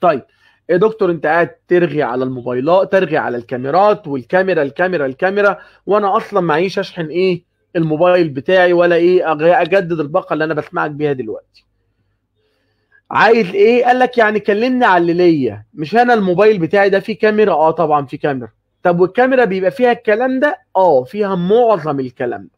طيب يا إيه دكتور انت قاعد ترغي على الموبايلات ترغي على الكاميرات والكاميرا الكاميرا الكاميرا وانا اصلا معيش اشحن ايه الموبايل بتاعي ولا ايه اجدد الباقه اللي انا بسمعك بيها دلوقتي عايز ايه قال لك يعني كلمني على اللي ليا مش انا الموبايل بتاعي ده فيه كاميرا اه طبعا فيه كاميرا طب والكاميرا بيبقى فيها الكلام ده اه فيها معظم الكلام ده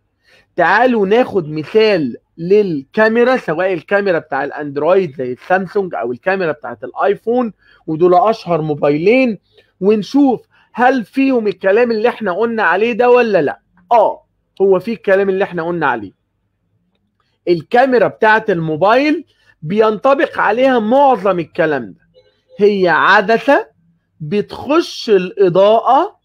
تعالوا ناخد مثال للكاميرا سواء الكاميرا بتاع الاندرويد زي السامسونج او الكاميرا بتاعت الايفون ودول اشهر موبايلين ونشوف هل فيهم الكلام اللي احنا قلنا عليه ده ولا لا اه هو في الكلام اللي احنا قلنا عليه الكاميرا بتاعت الموبايل بينطبق عليها معظم الكلام ده هي عدسه بتخش الاضاءه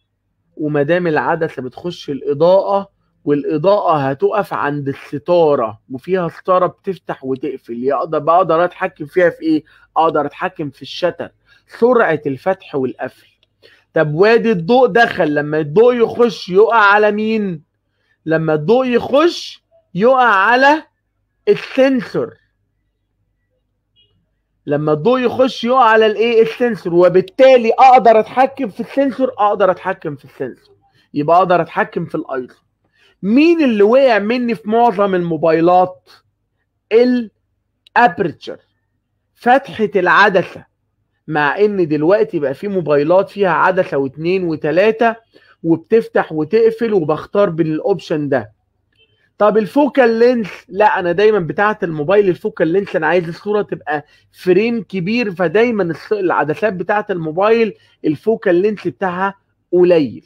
وما دام العدسه بتخش الاضاءه والاضاءه هتقف عند الستاره وفيها ستاره بتفتح وتقفل يقدر بقدر اتحكم فيها في ايه اقدر اتحكم في الشتر سرعه الفتح والقفل طب وادي الضوء دخل لما الضوء يخش يقع على مين لما الضوء يخش يقع على السنسور لما الضوء يخش يقع على الايه السنسور وبالتالي اقدر اتحكم في السنسور اقدر اتحكم في السنسور يبقى اقدر اتحكم في الايزو مين اللي وقع مني في معظم الموبايلات الابرتشر فتحه العدسه مع ان دلوقتي بقى في موبايلات فيها عدسه واثنين وثلاثه وبتفتح وتقفل وبختار بالاوبشن ده طب الفوكال لينس لا انا دايما بتاعه الموبايل الفوكال لينس انا عايز الصوره تبقى فريم كبير فدايما العدسات بتاعه الموبايل الفوكال لينس بتاعها قليل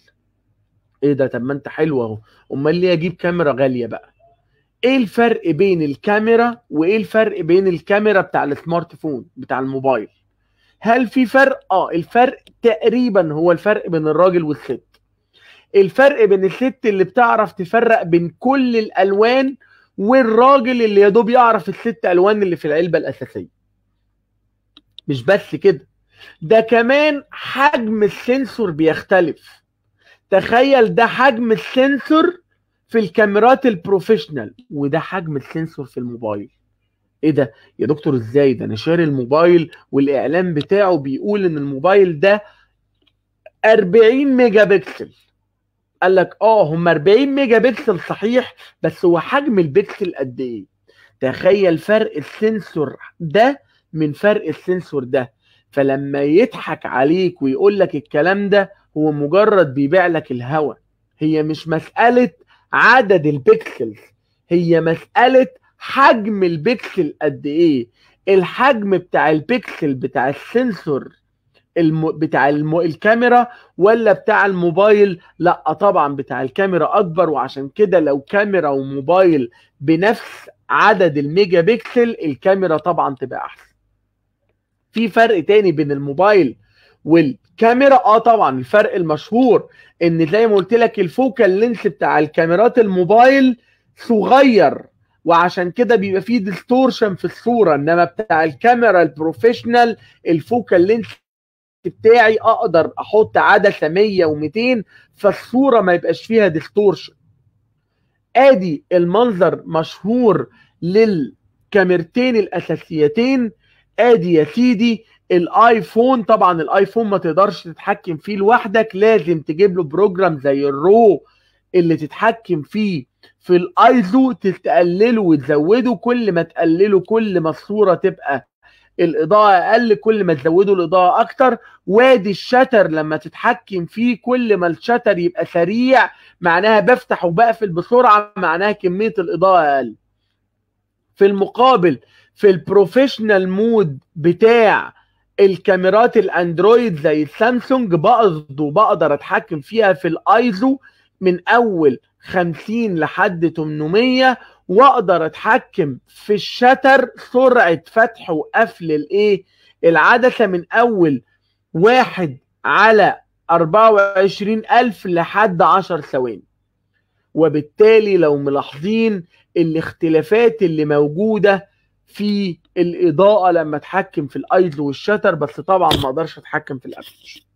ايه ده طب ما انت حلو اهو امال ليه اجيب كاميرا غاليه بقى ايه الفرق بين الكاميرا وايه الفرق بين الكاميرا بتاع السمارت فون بتاع الموبايل هل في فرق اه الفرق تقريبا هو الفرق بين الراجل والست الفرق بين الست اللي بتعرف تفرق بين كل الالوان والراجل اللي يا دوب يعرف الست الوان اللي في العلبه الاساسيه مش بس كده ده كمان حجم السنسور بيختلف تخيل ده حجم السنسور في الكاميرات البروفيشنال وده حجم السنسور في الموبايل ايه ده يا دكتور ازاي ده انا شاري الموبايل والاعلان بتاعه بيقول ان الموبايل ده 40 ميجا بكسل قال لك اه هم 40 ميجا بكسل صحيح بس هو حجم البكسل قد ايه تخيل فرق السنسور ده من فرق السنسور ده فلما يضحك عليك ويقول لك الكلام ده هو مجرد بيبيع لك الهوا هي مش مساله عدد البكسلز هي مساله حجم البكسل قد ايه الحجم بتاع البكسل بتاع السنسور الم... بتاع الم... الكاميرا ولا بتاع الموبايل لا طبعا بتاع الكاميرا اكبر وعشان كده لو كاميرا وموبايل بنفس عدد الميجا بكسل الكاميرا طبعا تبقى احسن في فرق تاني بين الموبايل وال كاميرا اه طبعا الفرق المشهور ان زي ما قلت لك الفوكال لينس بتاع الكاميرات الموبايل صغير وعشان كده بيبقى فيه ديستورشن في الصوره انما بتاع الكاميرا البروفيشنال الفوكال لينس بتاعي اقدر احط عدسه 100 و200 فالصوره ما يبقاش فيها ديستورشن ادي المنظر مشهور للكاميرتين الاساسيتين ادي يا سيدي الايفون طبعا الايفون ما تقدرش تتحكم فيه لوحدك لازم تجيب له بروجرام زي الرو اللي تتحكم فيه في الايزو تقلله وتزوده كل ما تقلله كل ما الصوره تبقى الاضاءه اقل كل ما تزودوا الاضاءه اكتر وادي الشتر لما تتحكم فيه كل ما الشتر يبقى سريع معناها بفتح وبقفل بسرعه معناها كميه الاضاءه اقل في المقابل في البروفيشنال مود بتاع الكاميرات الاندرويد زي السامسونج بقصد بقدر اتحكم فيها في الايزو من اول 50 لحد 800 واقدر اتحكم في الشتر سرعه فتح وقفل الايه العدسه من اول واحد على 24000 لحد 10 ثواني وبالتالي لو ملاحظين الاختلافات اللي موجوده في الاضاءه لما اتحكم في الايدل والشتر بس طبعا ما اقدرش اتحكم في الابلكيشن